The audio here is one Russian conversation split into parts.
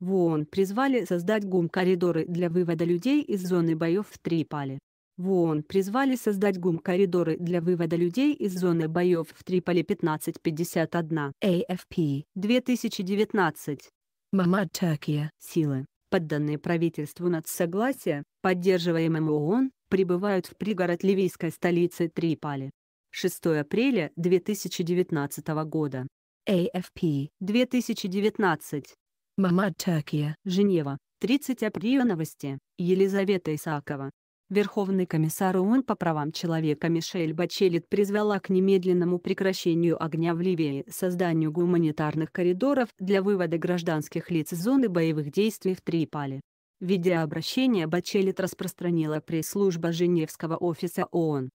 В ООН призвали создать ГУМ-коридоры для вывода людей из зоны боев в Триполи. В ООН призвали создать ГУМ-коридоры для вывода людей из зоны боев в Триполи 1551. AFP 2019. Мамад Туркия. Силы, подданные правительству нацсогласия, поддерживаемым ООН, прибывают в пригород ливийской столицы Триполи. 6 апреля 2019 года. AFP 2019. Мамад Туркия. Женева, 30 апреля новости. Елизавета Исакова. Верховный комиссар ООН по правам человека Мишель Бачелет призвала к немедленному прекращению огня в Ливии, созданию гуманитарных коридоров для вывода гражданских лиц из зоны боевых действий в Триполи. Видеообращение Бачелет распространила пресс-служба Женевского офиса ООН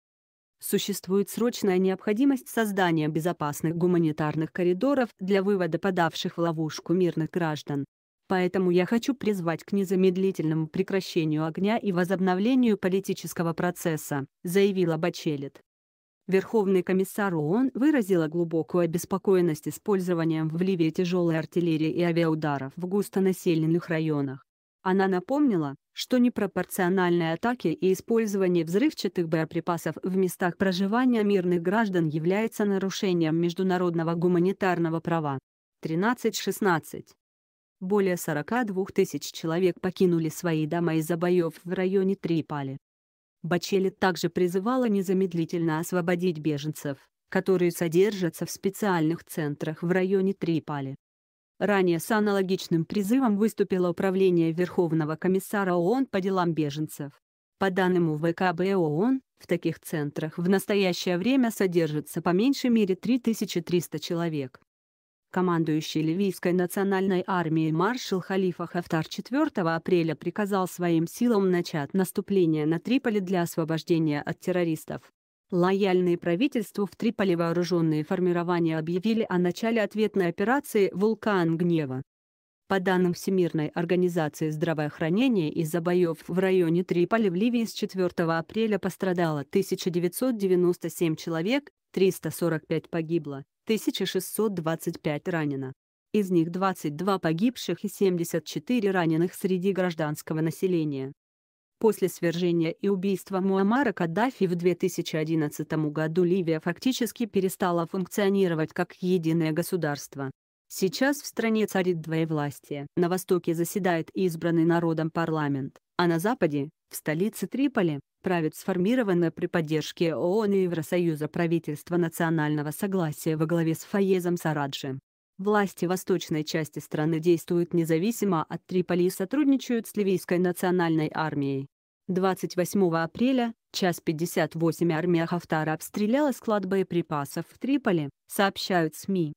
существует срочная необходимость создания безопасных гуманитарных коридоров для вывода подавших в ловушку мирных граждан. Поэтому я хочу призвать к незамедлительному прекращению огня и возобновлению политического процесса», заявила Бачелет. Верховный комиссар ООН выразила глубокую обеспокоенность использованием в Ливии тяжелой артиллерии и авиаударов в густонаселенных районах. Она напомнила, что непропорциональные атаки и использование взрывчатых боеприпасов в местах проживания мирных граждан является нарушением международного гуманитарного права. 13-16. Более 42 тысяч человек покинули свои дома из-за боев в районе Трипали. Бачели также призывала незамедлительно освободить беженцев, которые содержатся в специальных центрах в районе Трипали. Ранее с аналогичным призывом выступило Управление Верховного комиссара ООН по делам беженцев. По данным УВКБ ООН, в таких центрах в настоящее время содержится по меньшей мере 3300 человек. Командующий Ливийской национальной армией маршал Халифа Хафтар 4 апреля приказал своим силам начать наступление на Триполи для освобождения от террористов. Лояльные правительству в Триполи вооруженные формирования объявили о начале ответной операции «Вулкан гнева». По данным Всемирной организации здравоохранения, из-за боев в районе Триполи в Ливии с 4 апреля пострадало 1997 человек, 345 погибло, 1625 ранено. Из них 22 погибших и 74 раненых среди гражданского населения. После свержения и убийства Муаммара Каддафи в 2011 году Ливия фактически перестала функционировать как единое государство. Сейчас в стране царит двоевластие. На востоке заседает избранный народом парламент, а на западе, в столице Триполи, правит сформированное при поддержке ООН и Евросоюза правительство национального согласия во главе с Фаезом Сараджи. Власти восточной части страны действуют независимо от а Триполи и сотрудничают с Ливийской национальной армией. 28 апреля, час 58 армия Хафтара обстреляла склад боеприпасов в Триполи, сообщают СМИ.